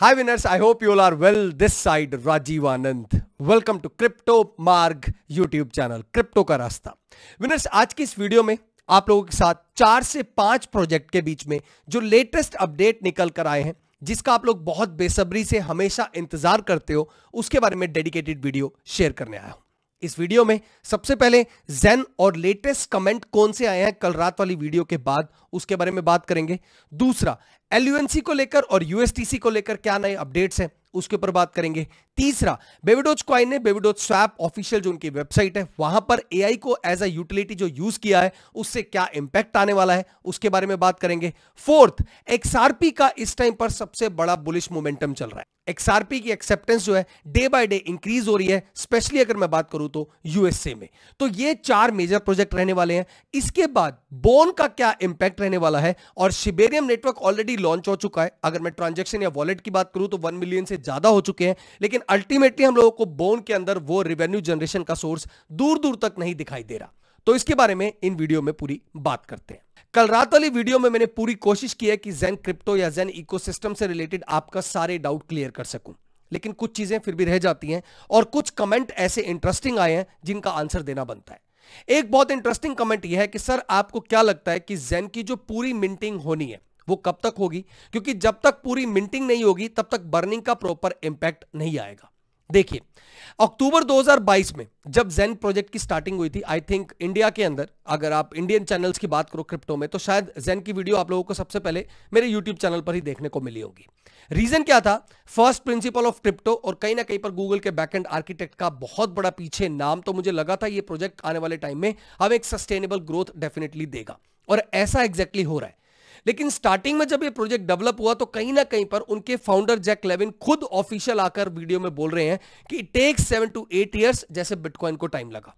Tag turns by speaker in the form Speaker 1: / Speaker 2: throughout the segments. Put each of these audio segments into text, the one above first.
Speaker 1: Hi winners, I hope you all are well. This side Rajiv Anand. Welcome to Crypto Marg YouTube channel, crypto का रास्ता winners आज की इस video में आप लोगों के साथ चार से पांच प्रोजेक्ट के बीच में जो लेटेस्ट अपडेट निकल कर आए हैं जिसका आप लोग बहुत बेसब्री से हमेशा इंतजार करते हो उसके बारे में डेडिकेटेड वीडियो शेयर करने आया हूं इस वीडियो में सबसे पहले जेन और लेटेस्ट कमेंट कौन से आए हैं कल रात वाली वीडियो के बाद उसके बारे में बात करेंगे दूसरा एलयूएनसी को लेकर और यूएसटीसी को लेकर क्या नए अपडेट्स हैं उसके ऊपर बात करेंगे तीसरा बेबीडोज क्वाइन ने बेबीडोज स्वैप ऑफिशियल जो उनकी वेबसाइट है वहां पर एआई को एज अ यूटिलिटी जो यूज किया है उससे क्या इंपैक्ट आने वाला है उसके बारे में बात करेंगे फोर्थ एक्सआरपी का इस टाइम पर सबसे बड़ा बुलिश मोमेंटम चल रहा है एक्सआरपी की एक्सेप्टेंस जो है डे बाय डे इंक्रीज हो रही है स्पेशली अगर मैं बात करूं तो यूएसए में तो ये चार मेजर प्रोजेक्ट रहने वाले हैं इसके बाद बोन का क्या इंपैक्ट रहने वाला है और शिबेरियम नेटवर्क ऑलरेडी लॉन्च हो चुका है अगर मैं ट्रांजेक्शन या वॉलेट की बात करूं तो वन मिलियन से ज्यादा हो चुके हैं लेकिन अल्टीमेटली हम लोगों को बोन के अंदर वो रेवेन्यू जनरेशन का सोर्स दूर दूर तक नहीं दिखाई दे रहा तो इसके बारे में इन वीडियो में पूरी बात करते हैं कल रात वाली वीडियो में मैंने पूरी कोशिश की है कि जेन क्रिप्टो या जैन इकोसिस्टम से रिलेटेड आपका सारे डाउट क्लियर कर सकूं लेकिन कुछ चीजें फिर भी रह जाती हैं और कुछ कमेंट ऐसे इंटरेस्टिंग आए हैं जिनका आंसर देना बनता है एक बहुत इंटरेस्टिंग कमेंट यह है कि सर आपको क्या लगता है कि जेन की जो पूरी मिंटिंग होनी है वो कब तक होगी क्योंकि जब तक पूरी मिंटिंग नहीं होगी तब तक बर्निंग का प्रॉपर इंपैक्ट नहीं आएगा देखिए अक्टूबर 2022 में जब जेन प्रोजेक्ट की स्टार्टिंग हुई थी आई थिंक इंडिया के अंदर अगर आप इंडियन चैनल्स की बात करो क्रिप्टो में तो शायद जेन की वीडियो आप लोगों को सबसे पहले मेरे यूट्यूब चैनल पर ही देखने को मिली होगी रीजन क्या था फर्स्ट प्रिंसिपल ऑफ क्रिप्टो और कहीं ना कहीं पर गूगल के बैकहेंड आर्किटेक्ट का बहुत बड़ा पीछे नाम तो मुझे लगा था ये प्रोजेक्ट आने वाले टाइम में हम एक सस्टेनेबल ग्रोथ डेफिनेटली देगा और ऐसा एग्जैक्टली exactly हो रहा है लेकिन स्टार्टिंग में जब ये प्रोजेक्ट डेवलप हुआ तो कहीं ना कहीं पर उनके फाउंडर जैक लेविन खुद ऑफिशियल आकर वीडियो में बोल रहे हैं कि take seven to eight years जैसे बिटकॉइन को टाइम लगा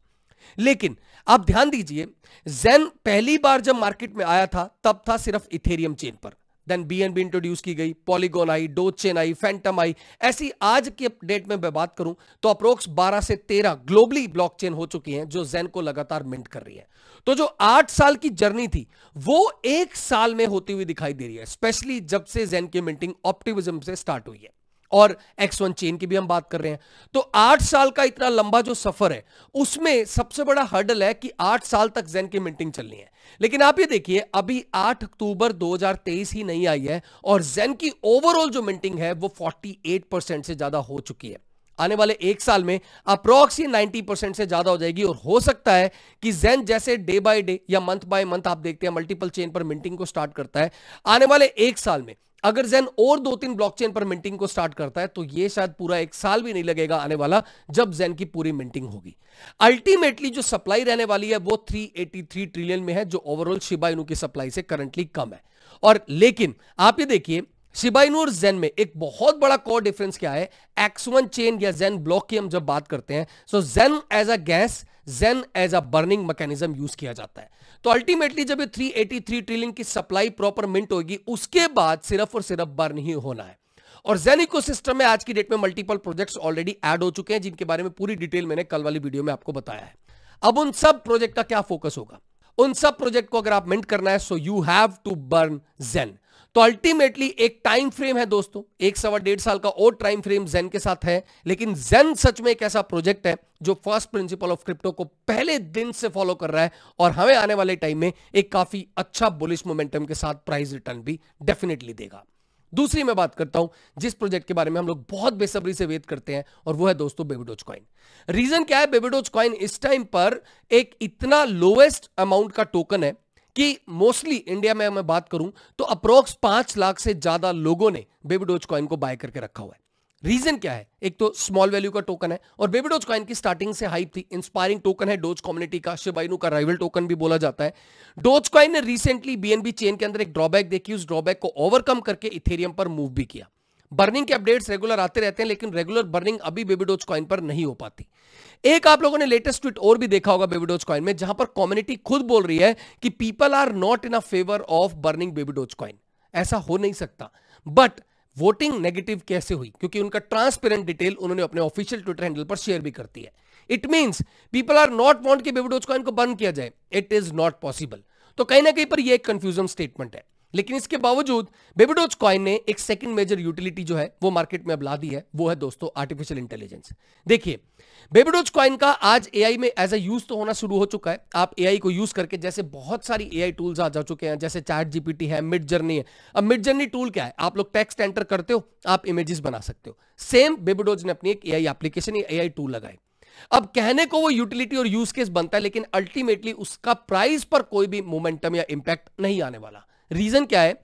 Speaker 1: लेकिन आप ध्यान दीजिए जेन पहली बार जब मार्केट में आया था तब था सिर्फ इथेरियम चेन पर देन बीएनबी इंट्रोड्यूस की गई पॉलीगोन आई डो चेन आई फैंटम आई ऐसी आज की डेट में मैं बात करूं तो अप्रोक्स 12 से 13 ग्लोबली ब्लॉकचेन हो चुकी हैं जो जेन को लगातार मिंट कर रही है तो जो आठ साल की जर्नी थी वो एक साल में होती हुई दिखाई दे रही है स्पेशली जब से जेन की मिंटिंग ऑप्टिविज्म से स्टार्ट हुई है और एक्स वन चेन की भी हम बात कर रहे हैं तो आठ साल का इतना लंबा जो सफर है उसमें सबसे बड़ा हर्डल है कि आठ साल तक जेन की मिंटिंग चलनी है लेकिन आप ये देखिए अभी आठ अक्टूबर 2023 ही नहीं आई है और जेन की ओवरऑल जो मिंटिंग है वो 48 परसेंट से ज्यादा हो चुकी है आने वाले एक साल में अप्रॉक्स ये 90 परसेंट से ज्यादा हो जाएगी और हो सकता है कि जेन जैसे डे बाय डे या मंथ बाय मंथ आप देखते हैं मल्टीपल चेन पर मिंटिंग को स्टार्ट करता है आने वाले एक साल में अगर जेन और दो तीन ब्लॉकचेन पर मिंटिंग को स्टार्ट करता है तो ये शायद पूरा एक साल भी नहीं लगेगा आने वाला जब जेन की पूरी मिंटिंग होगी अल्टीमेटली जो सप्लाई रहने वाली है वो 383 ट्रिलियन में है जो ओवरऑल शिबाइनू की सप्लाई से करंटली कम है और लेकिन आप ये देखिए सिबाइनूर जेन में एक बहुत बड़ा कोर डिफरेंस क्या है एक्सवन चेन या जेन ब्लॉक की हम जब बात करते हैं so XEN as a gas XEN as a burning mechanism use किया जाता है तो अल्टीमेटली जब ये 383 एटी ट्रिलियन की सप्लाई प्रॉपर मिंट होगी उसके बाद सिर्फ और सिर्फ बर्न ही होना है और जेन इकोसिस्टम में आज की डेट में मल्टीपल प्रोजेक्ट्स ऑलरेडी एड हो चुके हैं जिनके बारे में पूरी डिटेल मैंने कल वाली वीडियो में आपको बताया है अब उन सब प्रोजेक्ट का क्या फोकस होगा उन सब प्रोजेक्ट को अगर आप मिंट करना है so you have to burn XEN तो अल्टीमेटली एक टाइम फ्रेम है दोस्तों एक सवा डेढ़ साल का और टाइम फ्रेम जेन के साथ है लेकिन जेन सच में एक ऐसा प्रोजेक्ट है जो फर्स्ट प्रिंसिपल ऑफ क्रिप्टो को पहले दिन से फॉलो कर रहा है और हमें आने वाले टाइम में एक काफी अच्छा बुलिश मोमेंटम के साथ प्राइस रिटर्न भी डेफिनेटली देगा दूसरी मैं बात करता हूं जिस प्रोजेक्ट के बारे में हम लोग बहुत बेसब्री से वेट करते हैं और वो है दोस्तों बेबीडोज कॉइन रीजन क्या है बेबीडोज कॉइन इस टाइम पर एक इतना लोएस्ट अमाउंट का टोकन है कि मोस्टली इंडिया में मैं बात करूं तो अप्रोक्स पांच लाख से ज्यादा लोगों ने बेबीडोज कॉइन को बाय करके रखा हुआ है रीजन क्या है एक तो स्मॉल वैल्यू का टोकन है और बेबीडोज कॉइन की स्टार्टिंग से हाइप थी इंस्पायरिंग टोकन है डोज कम्युनिटी का शिबाइनू का राइवल टोकन भी बोला जाता है डोज कॉइन ने रिसेंटली बीएनबी चेन के अंदर एक ड्रॉबैक देखी उस ड्रॉबैक को ओवरकम करके इथेरियम पर मूव भी किया बर्निंग के अपडेट्स रेगुलर आते रहते हैं लेकिन रेगुलर बर्निंग अभी बेबीडोज कॉइन पर नहीं हो पाती एक आप लोगों ने लेटेस्ट ट्वीट और भी देखा होगा बेबीडोज कॉइन में जहां पर कम्युनिटी खुद बोल रही है कि people are not in a favour of burning BabyDoge coin ऐसा हो नहीं सकता बट वोटिंग नेगेटिव कैसे हुई क्योंकि उनका ट्रांसपेरेंट डिटेल उन्होंने अपने ऑफिशियल ट्विटर हैंडल पर शेयर भी करती है it means people are not want कि बेबीडोज कॉइन को बर्न किया जाए इट इज नॉट पॉसिबल तो कहीं ना कहीं पर यह एक कंफ्यूजन स्टेटमेंट है लेकिन इसके बावजूद बेबीडोज कॉइन ने एक सेकंड मेजर यूटिलिटी जो है वो मार्केट में अब ला दी है वो है दोस्तों आर्टिफिशियल इंटेलिजेंस देखिए बेबीडोज कॉइन का आज एआई में एज ए यूज तो होना शुरू हो चुका है आप एआई को यूज करके जैसे बहुत सारी एआई टूल्स आ जा चुके हैं जैसे चैट जीपीटी है मिड जर्नी है अब मिड जर्नी टूल क्या है आप लोग टेक्स्ट एंटर करते हो आप इमेजेस बना सकते हो सेम बेबीडोज ने अपनी एक एआई एप्लीकेशन एआई टूल लगाई अब कहने को वो यूटिलिटी और यूज केस बनता है लेकिन अल्टीमेटली उसका प्राइस पर कोई भी मोमेंटम या इंपैक्ट नहीं आने वाला रीजन क्या है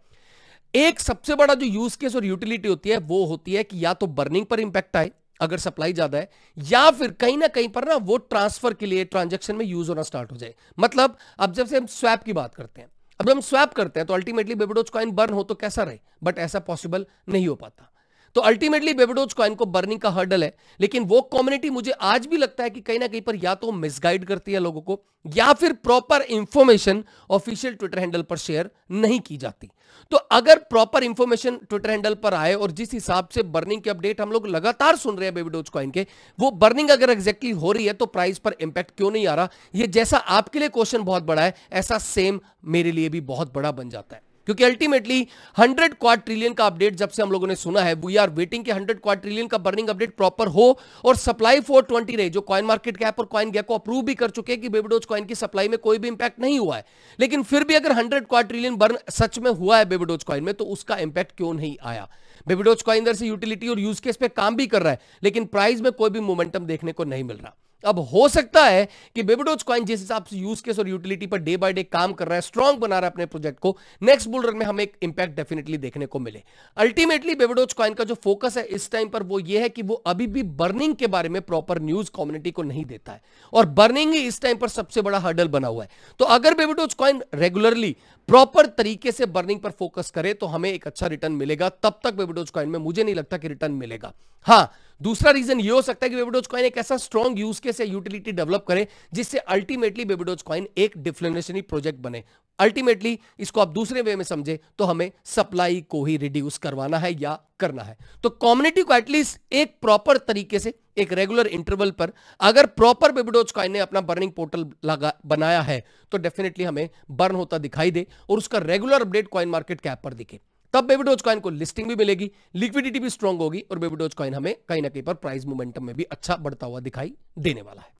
Speaker 1: एक सबसे बड़ा जो यूज केस और यूटिलिटी होती है वो होती है कि या तो बर्निंग पर इंपैक्ट आए अगर सप्लाई ज्यादा है या फिर कहीं ना कहीं पर ना वो ट्रांसफर के लिए ट्रांजेक्शन में यूज होना स्टार्ट हो जाए मतलब अब जब से हम स्वैप की बात करते हैं अब हम स्वैप करते हैं तो अल्टीमेटली बेबडोज कॉइन बर्न हो तो कैसा रहे बट ऐसा पॉसिबल नहीं हो पाता तो अल्टीमेटली बेबडोज कॉइन को बर्निंग का हर्डल है लेकिन वो कम्युनिटी मुझे आज भी लगता है कि कहीं ना कहीं पर या तो मिसगाइड करती है लोगों को या फिर proper information official Twitter handle पर शेयर नहीं की जाती तो अगर प्रॉपर इंफॉर्मेशन ट्विटर हैंडल पर आए और जिस हिसाब से बर्निंग के अपडेट हम लोग लगातार सुन रहे हैं बेबीडोज कॉइन के वो बर्निंग अगर एग्जैक्टली हो रही है तो प्राइस पर इंपैक्ट क्यों नहीं आ रहा ये जैसा आपके लिए क्वेश्चन बहुत बड़ा है ऐसा सेम मेरे लिए भी बहुत बड़ा बन जाता है क्योंकि अल्टीमेटली 100 ट्रिलियन का अपडेट जब से हम लोगों ने सुना है वी आर वेटिंग कि 100 ट्रिलियन का बर्निंग अपडेट प्रॉपर हो और सप्लाई 420 रहे जो कॉइन मार्केट कैप और कॉइन गैप को अप्रूव भी कर चुके हैं कि बेबीडोज कॉइन की सप्लाई में कोई भी इंपैक्ट नहीं हुआ है लेकिन फिर भी अगर हंड्रेड ट्रिलियन बर्न सच में हुआ है बेबडोज कॉइन में तो उसका इंपैक्ट क्यों नहीं आया बेबीडोज कॉइन से यूटिलिटी और यूज केस पे काम भी कर रहा है लेकिन प्राइस में कोई भी मोमेंटम देखने को नहीं मिल रहा अब हो सकता है कि बेबीडोज क्वाइन जिस हिसाब से यूज केस और यूटिलिटी पर डे बाय डे काम कर रहा है स्ट्रॉन्ग बना रहा है अपने प्रोजेक्ट को नेक्स्ट बुल रन में हमें एक इंपैक्ट डेफिनेटली देखने को मिले अल्टीमेटली बेबीडोज क्वाइन का जो फोकस है इस टाइम पर वो ये है कि वो अभी भी बर्निंग के बारे में प्रॉपर न्यूज कम्युनिटी को नहीं देता है और बर्निंग ही इस टाइम पर सबसे बड़ा हर्डल बना हुआ है तो अगर बेबीडोज क्वाइन रेगुलरली प्रॉपर तरीके से बर्निंग पर फोकस करे तो हमें एक अच्छा रिटर्न मिलेगा तब तक बेबीडोज क्वाइन में मुझे नहीं लगता कि रिटर्न मिलेगा हाँ दूसरा रीजन ये हो सकता है कि बेबीडोज कॉइन एक ऐसा स्ट्रॉन्ग यूज केस या यूटिलिटी डेवलप करे जिससे अल्टीमेटली बेबीडोज कॉइन एक डिफ्लेनेशनी प्रोजेक्ट बने अल्टीमेटली इसको आप दूसरे वे में समझे तो हमें सप्लाई को ही रिड्यूस करवाना है या करना है तो कम्युनिटी को एटलीस्ट एक प्रॉपर तरीके से एक रेगुलर इंटरवल पर अगर प्रॉपर बेबीडोज कॉइन ने अपना बर्निंग पोर्टल लगा बनाया है तो डेफिनेटली हमें बर्न होता दिखाई दे और उसका regular update coin market cap पर दिखे तब बेबी डोज कॉइन को लिस्टिंग भी मिलेगी लिक्विडिटी भी स्ट्रॉन्ग होगी और बेबी डोज कॉइन हमें कहीं ना कहीं पर प्राइस मोमेंटम में भी अच्छा बढ़ता हुआ दिखाई देने वाला है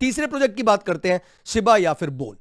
Speaker 1: तीसरे प्रोजेक्ट की बात करते हैं शिबा या फिर बोन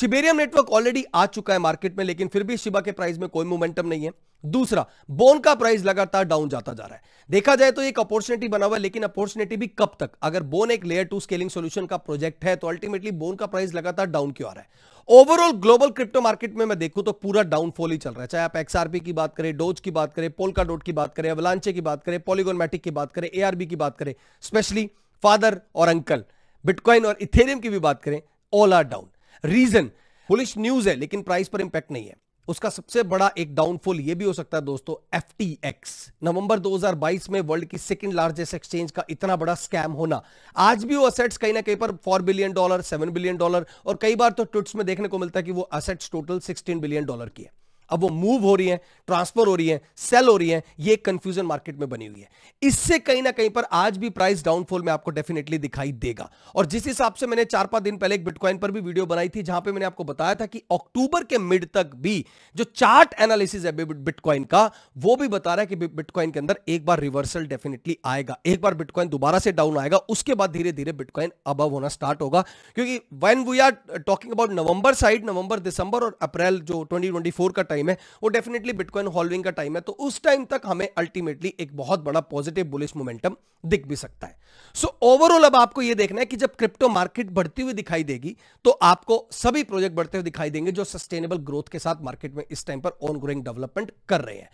Speaker 1: शिबेरियम नेटवर्क ऑलरेडी आ चुका है मार्केट में लेकिन फिर भी शिबा के प्राइस में कोई मोमेंटम नहीं है दूसरा बोन का प्राइस लगातार डाउन जाता जा रहा है देखा जाए तो एक अपॉर्चुनिटी बना हुआ है लेकिन अपॉर्चुनिटी भी कब तक अगर बोन एक लेयर टू स्केलिंग सॉल्यूशन का प्रोजेक्ट है तो अल्टीमेटली बोन का प्राइस लगातार डाउन क्यों आ रहा है ओवरऑल ग्लोबल क्रिप्टो मार्केट में मैं देखूं तो पूरा डाउनफॉल ही चल रहा है चाहे आप एक्सआरपी की बात करें डोज की बात करें पोलका डोट की बात करें अवलांचे की बात करें पॉलीगोनमेटिक की बात करें एआरबी की बात करें स्पेशली फादर और अंकल बिटकॉइन और इथेरियम की भी बात करें ऑल आर डाउन रीजन पुलिस न्यूज है लेकिन प्राइस पर इंपैक्ट नहीं है उसका सबसे बड़ा एक डाउनफॉल ये भी हो सकता है दोस्तों एफ नवंबर 2022 में वर्ल्ड की सेकंड लार्जेस्ट एक्सचेंज का इतना बड़ा स्कैम होना आज भी वो असेट्स कहीं ना कहीं पर 4 बिलियन डॉलर 7 बिलियन डॉलर और कई बार तो ट्विट्स में देखने को मिलता है कि वो असेट्स टोटल 16 बिलियन डॉलर की है अब वो मूव हो रही है ट्रांसफर हो रही है सेल हो रही है ये कंफ्यूजन मार्केट में बनी हुई है इससे कहीं ना कहीं पर आज भी प्राइस डाउनफॉल में आपको डेफिनेटली दिखाई देगा और जिस हिसाब से मैंने चार पांच दिन पहले एक बिटकॉइन पर भी वीडियो बनाई थी जहां पे मैंने आपको बताया था कि अक्टूबर के मिड तक भी जो चार्ट एनालिसिस है बिटकॉइन का वो भी बता रहा है कि बिटकॉइन के अंदर एक बार रिवर्सल डेफिनेटली आएगा एक बार बिटकॉइन दोबारा से डाउन आएगा उसके बाद धीरे धीरे बिटकॉइन अबव होना स्टार्ट होगा क्योंकि when we are talking about November side November दिसंबर और अप्रैल जो ट्वेंटी का टाइम टाइम है वो डेफिनेटली बिटकॉइन हॉलविंग का टाइम है तो उस टाइम तक हमें अल्टीमेटली एक बहुत बड़ा पॉजिटिव बुलिस मोमेंटम दिख भी सकता है सो so, ओवरऑल अब आपको ये देखना है कि जब क्रिप्टो मार्केट बढ़ती हुई दिखाई देगी तो आपको सभी प्रोजेक्ट बढ़ते हुए दिखाई देंगे जो सस्टेनेबल ग्रोथ के साथ मार्केट में इस टाइम पर ऑन ग्रोइंग डेवलपमेंट कर रहे हैं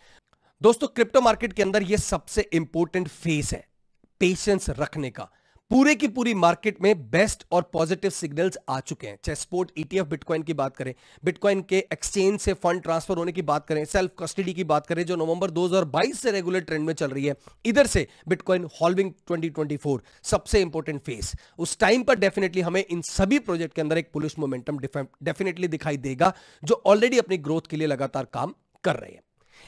Speaker 1: दोस्तों क्रिप्टो मार्केट के अंदर यह सबसे इंपॉर्टेंट फेस है पेशेंस रखने का पूरे की पूरी मार्केट में बेस्ट और पॉजिटिव सिग्नल्स आ चुके हैं चाहे स्पोर्ट ईटीएफ e बिटकॉइन की बात करें बिटकॉइन के एक्सचेंज से फंड ट्रांसफर होने की बात करें सेल्फ कस्टडी की बात करें जो नवंबर 2022 से रेगुलर ट्रेंड में चल रही है इधर से बिटकॉइन हॉलविंग 2024 सबसे इंपॉर्टेंट फेस उस टाइम पर डेफिनेटली हमें इन सभी प्रोजेक्ट के अंदर एक पुलिस मोमेंटम डेफिनेटली दिखाई देगा जो ऑलरेडी अपनी ग्रोथ के लिए लगातार काम कर रहे हैं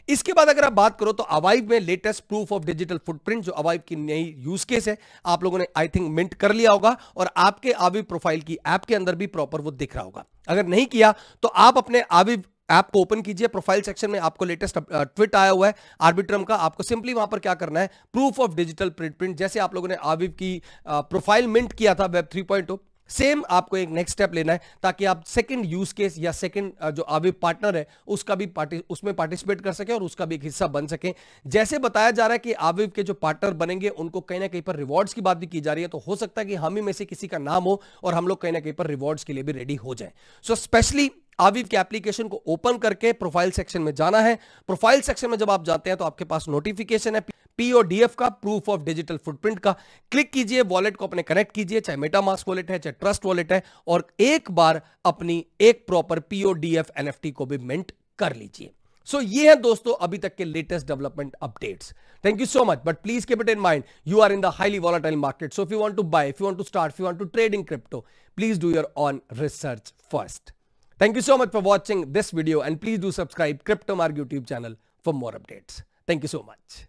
Speaker 1: इसके बाद अगर आप बात करो तो अवाइव में latest proof of digital footprint जो अवाइव की नई यूज केस है आप लोगों ने आई थिंक मिंट कर लिया होगा और आपके आविव प्रोफाइल की ऐप के अंदर भी प्रॉपर वो दिख रहा होगा अगर नहीं किया तो आप अपने आविव ऐप को ओपन कीजिए प्रोफाइल सेक्शन में आपको लेटेस्ट ट्विट आया हुआ है आर्बिट्रम का आपको सिंपली वहां पर क्या करना है प्रूफ ऑफ डिजिटल प्रिंट जैसे आप लोगों ने आविव की प्रोफाइल मिंट किया था वेब टू सेम आपको एक नेक्स्ट स्टेप लेना है ताकि आप सेकंड यूज केस या सेकंड जो आवे पार्टनर है उसका भी पार्टि उसमें पार्टिसिपेट कर सके और उसका भी एक हिस्सा बन सके जैसे बताया जा रहा है कि आविव के जो पार्टनर बनेंगे उनको कहीं ना कहीं पर रिवॉर्ड्स की बात भी की जा रही है तो हो सकता है कि हम ही में से किसी का नाम हो और हम लोग कहीं ना कहीं पर रिवॉर्ड्स के लिए भी रेडी हो जाए सो so, स्पेशली आविव के एप्लीकेशन को ओपन करके प्रोफाइल सेक्शन में जाना है प्रोफाइल सेक्शन में जब आप जाते हैं तो आपके पास नोटिफिकेशन है पीओडीएफ का प्रूफ ऑफ डिजिटल फुटप्रिंट का क्लिक कीजिए वॉलेट को अपने कनेक्ट कीजिए चाहे मेटामास्क वॉलेट है चाहे ट्रस्ट वॉलेट है और एक बार अपनी एक प्रॉपर पीओडीएफ एनएफटी को भी मिंट कर लीजिए सो so, ये है दोस्तों अभी तक के latest development updates thank you so much but please keep it in mind you are in the highly volatile market so if you want to buy if you to start if you want to trade in crypto please do your own research first Thank you so much for watching this video and please do subscribe CryptoMark YouTube channel for more updates. Thank you so much.